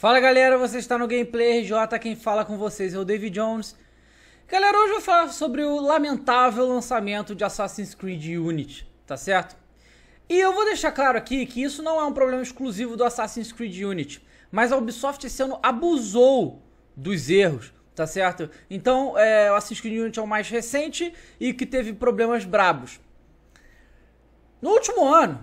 Fala galera, você está no Gameplay RJ, quem fala com vocês é o David Jones. Galera, hoje eu vou falar sobre o lamentável lançamento de Assassin's Creed Unity, tá certo? E eu vou deixar claro aqui que isso não é um problema exclusivo do Assassin's Creed Unity, mas a Ubisoft esse ano abusou dos erros, tá certo? Então, é, o Assassin's Creed Unity é o mais recente e que teve problemas brabos. No último ano,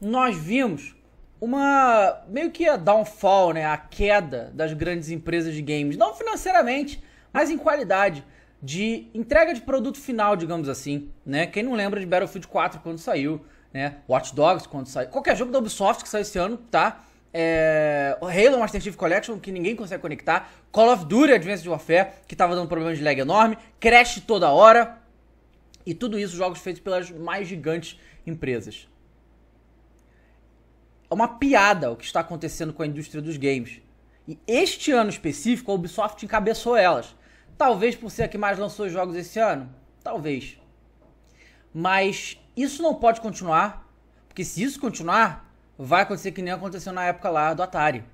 nós vimos uma meio que a downfall, né, a queda das grandes empresas de games, não financeiramente, mas em qualidade de entrega de produto final, digamos assim, né? Quem não lembra de Battlefield 4 quando saiu, né? Watch Dogs quando saiu, qualquer jogo da Ubisoft que saiu esse ano, tá? É... Halo Master Chief Collection, que ninguém consegue conectar, Call of Duty Advanced Warfare, que tava dando problema de lag enorme, Crash toda hora, e tudo isso jogos feitos pelas mais gigantes empresas. É uma piada o que está acontecendo com a indústria dos games. E este ano específico, a Ubisoft encabeçou elas. Talvez por ser a que mais lançou jogos esse ano? Talvez. Mas isso não pode continuar, porque se isso continuar, vai acontecer que nem aconteceu na época lá do Atari.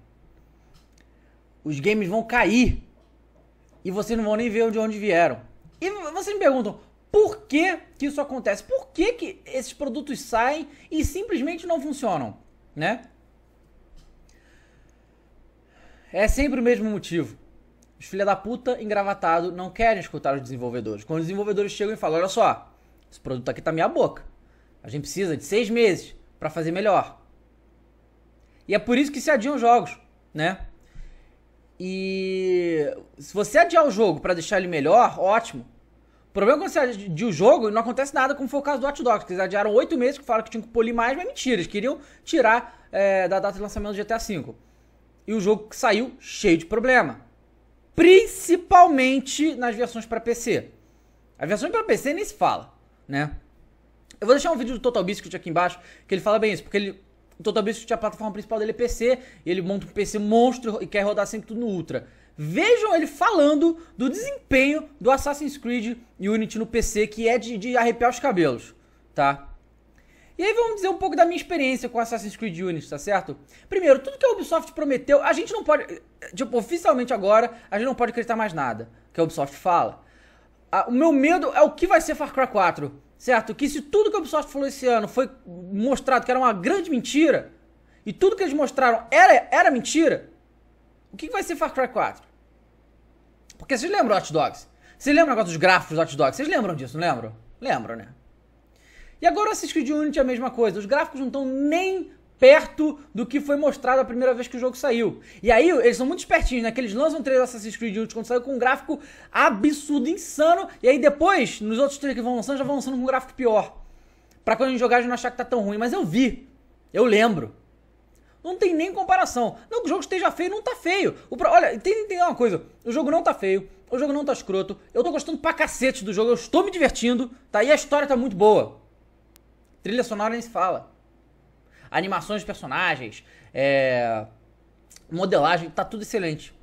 Os games vão cair e vocês não vão nem ver de onde vieram. E vocês me perguntam, por que, que isso acontece? Por que, que esses produtos saem e simplesmente não funcionam? né? É sempre o mesmo motivo. Os filha da puta engravatado não querem escutar os desenvolvedores. Quando os desenvolvedores chegam e falam: olha só, esse produto aqui tá minha boca. A gente precisa de seis meses para fazer melhor. E é por isso que se adiam jogos, né? E se você adiar o jogo para deixar ele melhor, ótimo problema é quando você adia o jogo e não acontece nada, como foi o caso do Hot Dogs, que eles adiaram oito meses, que falaram que tinha que polir mais, mas mentira, eles queriam tirar é, da data de lançamento do GTA V. E o jogo saiu cheio de problema. Principalmente nas versões para PC. As versões para PC nem se fala, né? Eu vou deixar um vídeo do Total Biscuit aqui embaixo, que ele fala bem isso, porque ele, o Total Biscuit, é a plataforma principal dele é PC, ele monta um PC monstro e quer rodar sempre tudo no Ultra. Vejam ele falando do desempenho do Assassin's Creed Unity no PC, que é de, de arrepiar os cabelos, tá? E aí vamos dizer um pouco da minha experiência com Assassin's Creed Unity, tá certo? Primeiro, tudo que a Ubisoft prometeu, a gente não pode, tipo, oficialmente agora, a gente não pode acreditar mais nada que a Ubisoft fala. o meu medo é o que vai ser Far Cry 4, certo? Que se tudo que a Ubisoft falou esse ano foi mostrado que era uma grande mentira, e tudo que eles mostraram era, era mentira, o que vai ser Far Cry 4? Porque vocês lembram Hot Dogs? Vocês lembram o negócio dos gráficos do Hot Dogs? Vocês lembram disso, não lembram? Lembram, né? E agora o Assassin's Creed Unity é a mesma coisa. Os gráficos não estão nem perto do que foi mostrado a primeira vez que o jogo saiu. E aí, eles são muito espertinhos, né? Que eles lançam três Assassin's Creed Unity quando saiu com um gráfico absurdo, insano. E aí depois, nos outros três que vão lançando, já vão lançando com um gráfico pior. Pra quando a gente jogar, a gente não achar que tá tão ruim. Mas eu vi. Eu lembro não tem nem comparação. Não que o jogo esteja feio, não tá feio. O, olha, tem, tem uma coisa, o jogo não tá feio, o jogo não tá escroto, eu tô gostando pra cacete do jogo, eu estou me divertindo, tá? E a história tá muito boa. Trilha sonora nem se fala. Animações de personagens, é... modelagem, tá tudo excelente.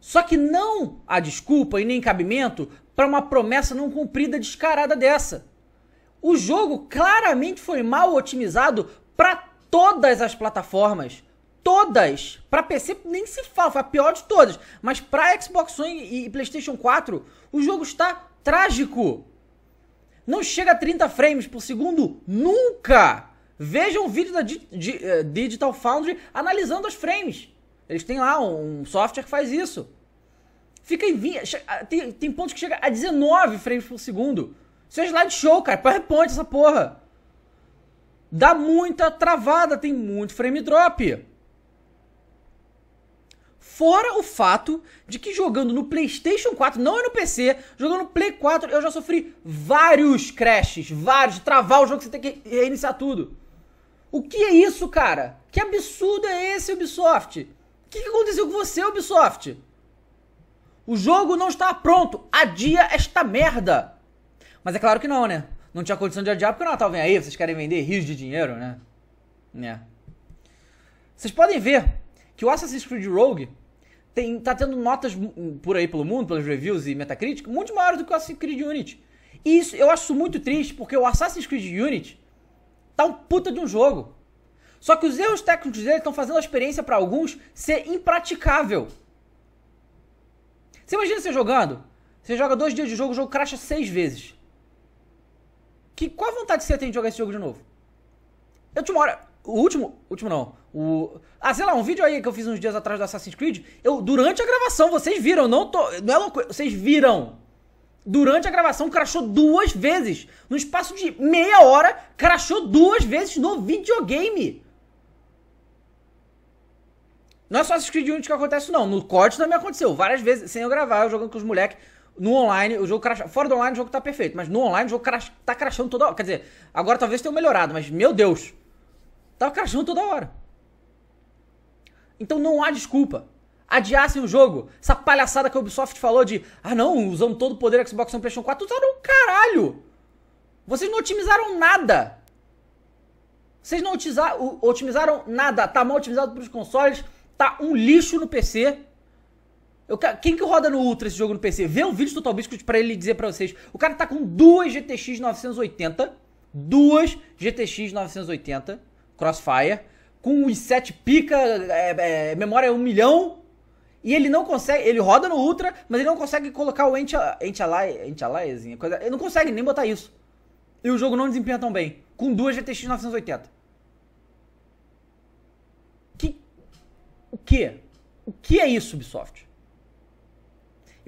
Só que não há desculpa e nem cabimento para uma promessa não cumprida descarada dessa. O jogo claramente foi mal otimizado para todas as plataformas. Todas. Para PC nem se fala, foi a pior de todas. Mas para Xbox One e PlayStation 4, o jogo está trágico. Não chega a 30 frames por segundo nunca. Veja um vídeo da Di Di eh, Digital Foundry analisando os frames. Eles têm lá um software que faz isso. Fica em 20, tem, tem pontos que chega a 19 frames por segundo. Isso é slideshow, cara. PowerPoint essa porra dá muita travada, tem muito frame drop. Fora o fato de que jogando no PlayStation 4, não é no PC, jogando no Play 4, eu já sofri vários crashes, vários, travar o jogo que você tem que reiniciar tudo. O que é isso, cara? Que absurdo é esse, Ubisoft? O que, que aconteceu com você, Ubisoft? O jogo não está pronto, adia esta merda. Mas é claro que não, né? não tinha condição de adiar porque o Natal vem aí, vocês querem vender rios de dinheiro, né? Né? Vocês podem ver que o Assassin's Creed Rogue tem, tá tendo notas por aí pelo mundo, pelas reviews e Metacritic, muito maiores do que o Assassin's Creed Unity. E isso, eu acho muito triste, porque o Assassin's Creed Unity tá um puta de um jogo. Só que os erros técnicos dele estão fazendo a experiência para alguns ser impraticável. Você imagina você jogando? Você joga dois dias de jogo, o jogo cracha seis vezes. Que, qual a vontade que você tem de jogar esse jogo de novo? Eu te mora O último. Último não. O. Ah, sei lá, um vídeo aí que eu fiz uns dias atrás do Assassin's Creed. Eu, durante a gravação, vocês viram, não tô. Não é louco. Vocês viram. Durante a gravação, crashou duas vezes. No espaço de meia hora, crashou duas vezes no videogame. Não é só Assassin's Creed 1 que acontece, não. No corte também aconteceu. Várias vezes, sem eu gravar, eu jogando com os moleques. No online, o jogo cracha. Fora do online, o jogo tá perfeito. Mas no online, o jogo crash... tá crashando toda hora. Quer dizer, agora talvez tenha melhorado, mas meu Deus. Tava tá crashando toda hora. Então não há desculpa. Adiassem o jogo. Essa palhaçada que a Ubisoft falou de. Ah não, usamos todo o poder Xbox One PlayStation 4. Usaram o caralho. Vocês não otimizaram nada. Vocês não otimizaram nada. Tá mal otimizado pros consoles. Tá um lixo no PC. Eu, quem que roda no Ultra esse jogo no PC? Vê o vídeo do Total Biscuit pra ele dizer pra vocês. O cara tá com duas GTX 980. Duas GTX 980 Crossfire. Com os 7 pica, é, é, memória 1 milhão. E ele não consegue. Ele roda no Ultra, mas ele não consegue colocar o Anti-Aliasing. Anti ele não consegue nem botar isso. E o jogo não desempenha tão bem. Com duas GTX 980. Que. O que? O que é isso, Ubisoft?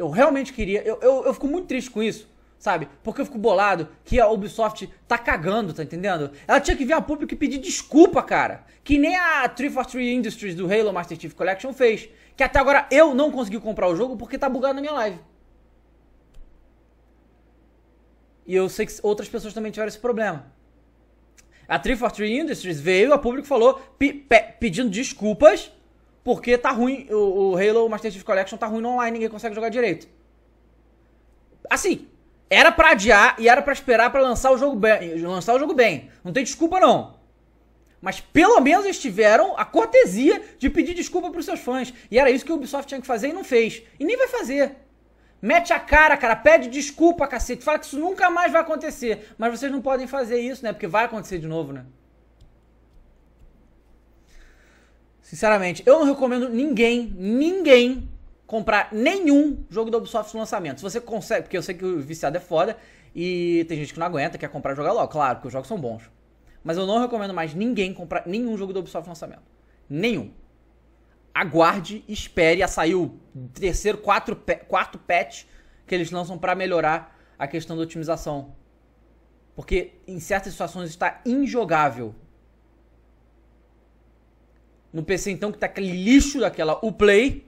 Eu realmente queria. Eu, eu, eu fico muito triste com isso, sabe? Porque eu fico bolado que a Ubisoft tá cagando, tá entendendo? Ela tinha que vir a público e pedir desculpa, cara. Que nem a 343 Industries do Halo Master Chief Collection fez. Que até agora eu não consegui comprar o jogo porque tá bugado na minha live. E eu sei que outras pessoas também tiveram esse problema. A 343 Industries veio a público e falou pe pedindo desculpas porque tá ruim, o, o Halo Master Chief Collection tá ruim no online, ninguém consegue jogar direito. Assim, era para adiar e era para esperar para lançar o jogo bem, lançar o jogo bem. Não tem desculpa não. Mas pelo menos eles tiveram a cortesia de pedir desculpa pros seus fãs. E era isso que o Ubisoft tinha que fazer e não fez. E nem vai fazer. Mete a cara, cara, pede desculpa, cacete. Fala que isso nunca mais vai acontecer. Mas vocês não podem fazer isso, né? Porque vai acontecer de novo, né? Sinceramente, eu não recomendo ninguém, ninguém comprar nenhum jogo da Ubisoft no lançamento. Se você consegue, porque eu sei que o viciado é foda e tem gente que não aguenta, quer comprar e jogar logo. Claro, que os jogos são bons. Mas eu não recomendo mais ninguém comprar nenhum jogo da Ubisoft no lançamento. Nenhum. Aguarde, espere, a sair o terceiro, quatro, quarto patch que eles lançam para melhorar a questão da otimização. Porque em certas situações está injogável no PC então que tá aquele lixo daquela Uplay.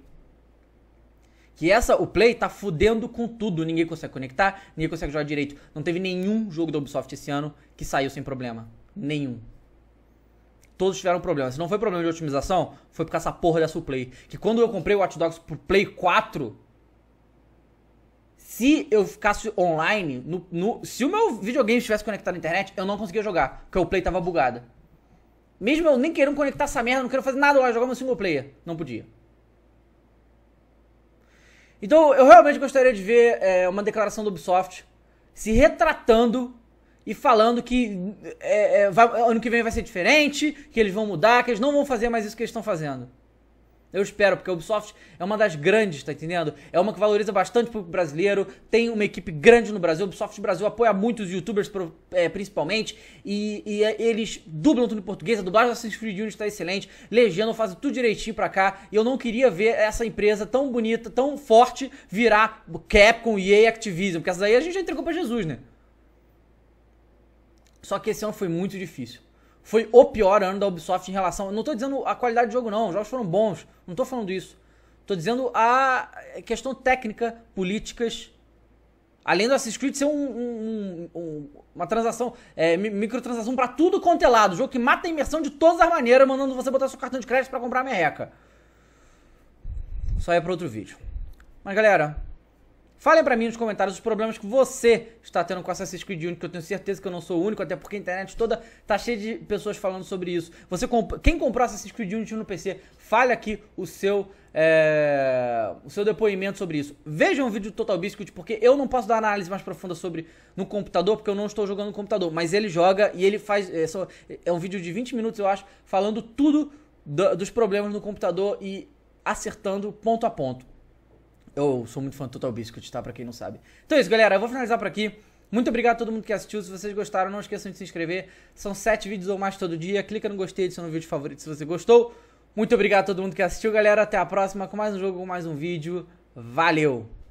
Que essa Uplay tá fudendo com tudo. Ninguém consegue conectar, ninguém consegue jogar direito. Não teve nenhum jogo da Ubisoft esse ano que saiu sem problema. Nenhum. Todos tiveram problema. Se não foi problema de otimização, foi por causa dessa porra dessa Uplay. Que quando eu comprei o Watch Dogs pro Play 4, se eu ficasse online, no, no, se o meu videogame estivesse conectado à internet, eu não conseguia jogar, porque o Play tava bugado. Mesmo eu nem querendo conectar essa merda, não quero fazer nada lá, jogar meu single player. Não podia. Então, eu realmente gostaria de ver é, uma declaração do Ubisoft se retratando e falando que é, é, vai, ano que vem vai ser diferente, que eles vão mudar, que eles não vão fazer mais isso que eles estão fazendo. Eu espero, porque a Ubisoft é uma das grandes, tá entendendo? É uma que valoriza bastante o público brasileiro, tem uma equipe grande no Brasil. A Ubisoft Brasil apoia muitos youtubers, é, principalmente, e, e é, eles dublam tudo em português. A dublagem do Assassin's Creed Unity tá excelente, legendam, fazem tudo direitinho pra cá. E eu não queria ver essa empresa tão bonita, tão forte, virar Capcom, EA, Activision, porque essa daí a gente já entregou pra Jesus, né? Só que esse ano foi muito difícil foi o pior ano da Ubisoft em relação. Não estou dizendo a qualidade do jogo, não. Os jogos foram bons. Não estou falando isso. Estou dizendo a questão técnica, políticas. Além do Assassin's Creed ser um, um, um, uma transação, é, microtransação para tudo quanto é lado. Jogo que mata a imersão de todas as maneiras, mandando você botar seu cartão de crédito para comprar a merreca. Isso aí é para outro vídeo. Mas galera, Falem para mim nos comentários os problemas que você está tendo com Assassin's Creed Unity, que eu tenho certeza que eu não sou o único, até porque a internet toda tá cheia de pessoas falando sobre isso. Você comp... Quem comprou Assassin's Creed Unity no PC, fale aqui o seu, é... o seu depoimento sobre isso. Vejam um o vídeo do Total Biscuit, porque eu não posso dar análise mais profunda sobre no computador, porque eu não estou jogando no computador. Mas ele joga e ele faz... Eh, eh, é, um vídeo de 20 minutos, eu acho, falando tudo dos problemas no computador e acertando ponto a ponto. Eu sou muito fã do Total Biscuit, tá? Pra quem não sabe. Então é isso, galera. Eu vou finalizar por aqui. Muito obrigado a todo mundo que assistiu. Se vocês gostaram, não esqueçam de se inscrever. São sete vídeos ou mais todo dia. Clica no gostei, adiciona um vídeo favorito se você gostou. Muito obrigado a todo mundo que assistiu, galera. Até a próxima com mais um jogo, com mais um vídeo. Valeu!